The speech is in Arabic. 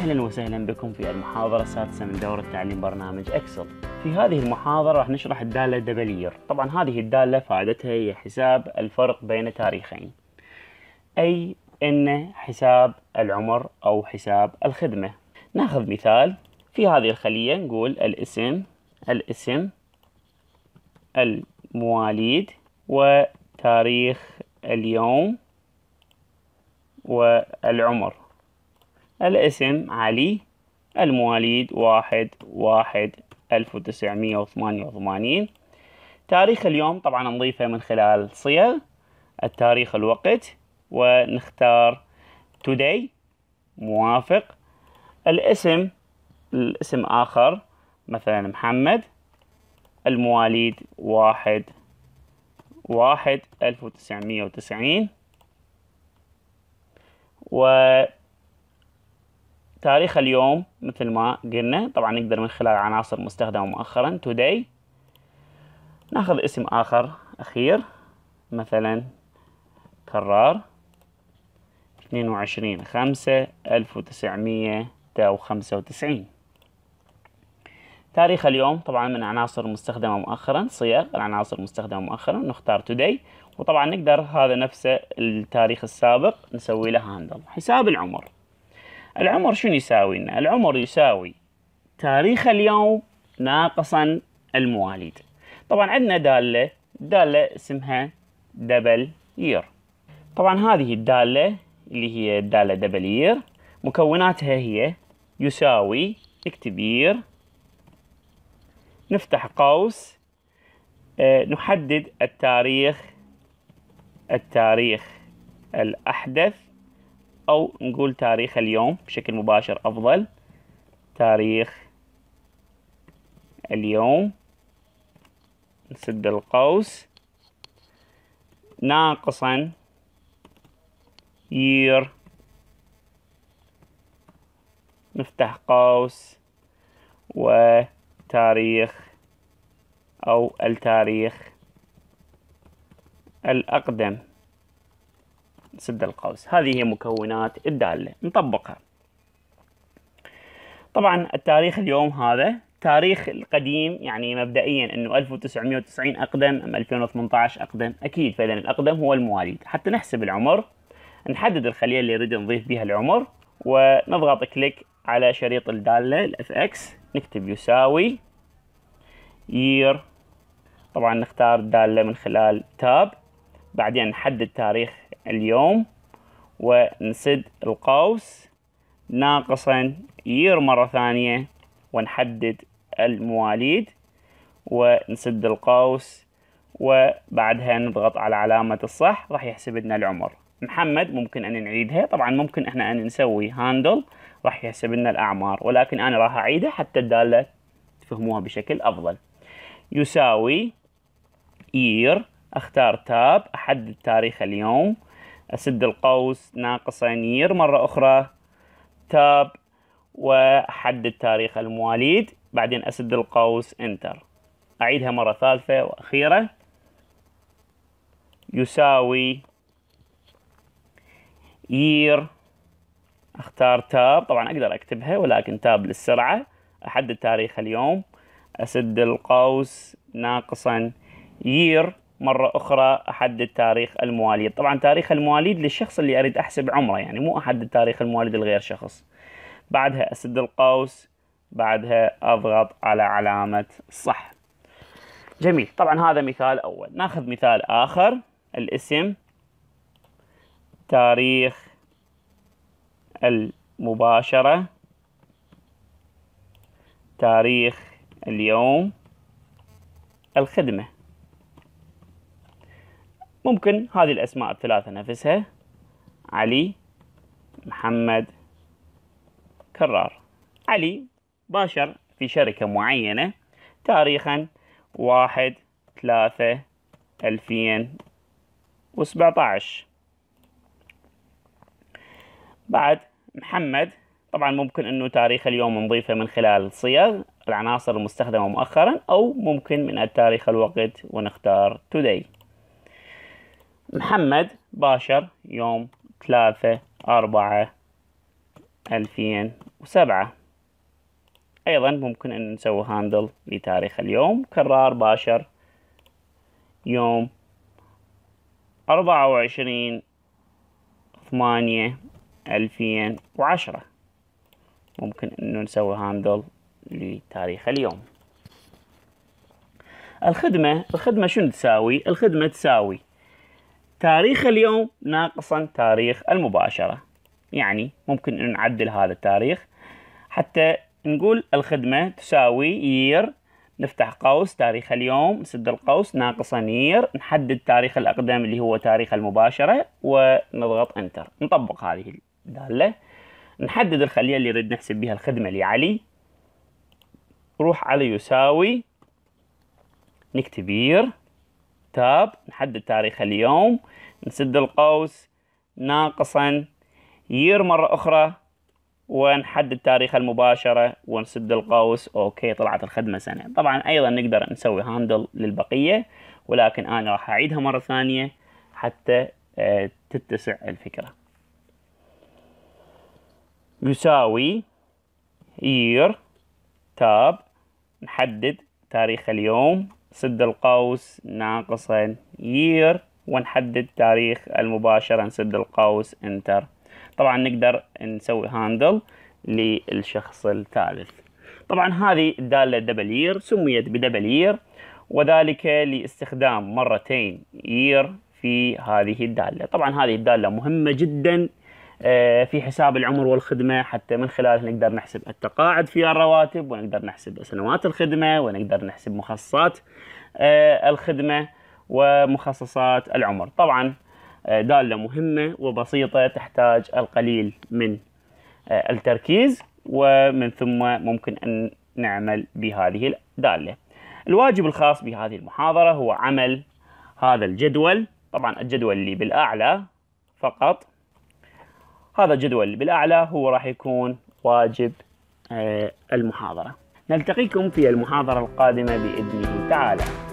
اهلا وسهلا بكم في المحاضره السادسه من دوره تعليم برنامج اكسل. في هذه المحاضره راح نشرح الداله دبلير، طبعا هذه الداله فائدتها هي حساب الفرق بين تاريخين. اي ان حساب العمر او حساب الخدمه. ناخذ مثال في هذه الخليه نقول الاسم الاسم المواليد وتاريخ اليوم والعمر الاسم علي المواليد واحد واحد ألف وتسعمية وثمانية وثمانين تاريخ اليوم طبعا نضيفه من خلال صيغ التاريخ الوقت ونختار today موافق الاسم الاسم آخر مثلا محمد المواليد واحد واحد ألف وتسعمية وتسعين و تاريخ اليوم مثل ما قلنا طبعا نقدر من خلال عناصر مستخدمة مؤخرا today ناخذ اسم آخر أخير مثلا كرار 22 5 1995 تاريخ اليوم طبعا من عناصر مستخدمة مؤخرا صيغ العناصر المستخدمة مؤخرا نختار today وطبعا نقدر هذا نفسه التاريخ السابق نسوي له هاندل حساب العمر العمر شنو يساوي لنا؟ العمر يساوي تاريخ اليوم ناقصا المواليد طبعا عندنا دالة دالة اسمها دبل يير طبعا هذه الدالة اللي هي الدالة دبل يير مكوناتها هي يساوي اكتب يير نفتح قوس أه نحدد التاريخ التاريخ الأحدث أو نقول تاريخ اليوم بشكل مباشر أفضل تاريخ اليوم نسد القوس ناقصا year نفتح قوس وتاريخ أو التاريخ الأقدم سد القوس هذه هي مكونات الدالة نطبقها طبعا التاريخ اليوم هذا تاريخ القديم يعني مبدئيا انه 1990 اقدم ام 2018 اقدم اكيد فاذا الاقدم هو المواليد حتى نحسب العمر نحدد الخليه اللي نريد نضيف بها العمر ونضغط كليك على شريط الداله الاف اكس نكتب يساوي يير طبعا نختار الداله من خلال تاب بعدين نحدد تاريخ اليوم ونسد القوس ناقصا يير مرة ثانية ونحدد المواليد ونسد القوس وبعدها نضغط على علامة الصح راح يحسب لنا العمر محمد ممكن أن نعيدها طبعا ممكن احنا أن نسوي هاندل راح يحسب لنا الأعمار ولكن أنا راح أعيدها حتى الدالة تفهموها بشكل أفضل يساوي year اختار تاب احدد تاريخ اليوم أسد القوس ناقصا نير مرة أخرى تاب وحدد تاريخ المواليد بعدين أسد القوس انتر أعيدها مرة ثالثة وأخيرة يساوي يير اختار تاب طبعا اقدر اكتبها ولكن تاب للسرعة احدد تاريخ اليوم اسد القوس ناقصا يير مرة أخرى أحدد تاريخ المواليد طبعا تاريخ المواليد للشخص اللي أريد أحسب عمره يعني مو أحدد تاريخ المواليد لغير شخص بعدها أسد القوس بعدها أضغط على علامة صح جميل طبعا هذا مثال أول ناخذ مثال آخر الاسم تاريخ المباشرة تاريخ اليوم الخدمة ممكن هذه الأسماء الثلاثة نفسها علي محمد كرار علي باشر في شركة معينة تاريخا واحد ثلاثة ألفين وسبعة عشر بعد محمد طبعا ممكن انه تاريخ اليوم نضيفه من خلال صيغ العناصر المستخدمة مؤخرا او ممكن من التاريخ الوقت ونختار today محمد باشر يوم ثلاثة أربعة ألفين وسبعة أيضا ممكن أن نسوي هاندل لتاريخ اليوم كرار باشر يوم أربعة وعشرين ثمانية ألفين وعشرة ممكن أن نسوي هاندل لتاريخ اليوم الخدمة الخدمة شنو تساوي؟ الخدمة تساوي تاريخ اليوم ناقصا تاريخ المباشرة يعني ممكن أن نعدل هذا التاريخ حتى نقول الخدمة تساوي يير نفتح قوس تاريخ اليوم نسد القوس ناقصا يير نحدد تاريخ الأقدم اللي هو تاريخ المباشرة ونضغط انتر نطبق هذه الدالة نحدد الخلية اللي نريد نحسب بها الخدمة لعلي نروح على يساوي نكتب يير تاب نحدد تاريخ اليوم نسد القوس ناقصا يير مرة أخرى ونحدد تاريخ المباشرة ونسد القوس أوكي طلعت الخدمة سنة طبعا أيضا نقدر نسوي هاندل للبقية ولكن أنا راح أعيدها مرة ثانية حتى آه، تتسع الفكرة يساوي year تاب نحدد تاريخ اليوم سد القوس ناقصا year ونحدد تاريخ المباشرة نسد القوس انتر طبعا نقدر نسوي هاندل للشخص الثالث طبعا هذه الدالة دبل يير سميت بدبل يير وذلك لاستخدام مرتين year في هذه الدالة طبعا هذه الدالة مهمة جدا آه، في حساب العمر والخدمة حتى من خلاله نقدر نحسب التقاعد في الرواتب ونقدر نحسب سنوات الخدمة ونقدر نحسب مخصصات آه، الخدمة ومخصصات العمر طبعا آه، دالة مهمة وبسيطة تحتاج القليل من التركيز ومن ثم ممكن أن نعمل بهذه الدالة الواجب الخاص بهذه المحاضرة هو عمل هذا الجدول طبعا الجدول اللي بالأعلى فقط هذا الجدول بالأعلى هو راح يكون واجب آه، المحاضرة نلتقيكم في المحاضرة القادمة بإذنه تعالى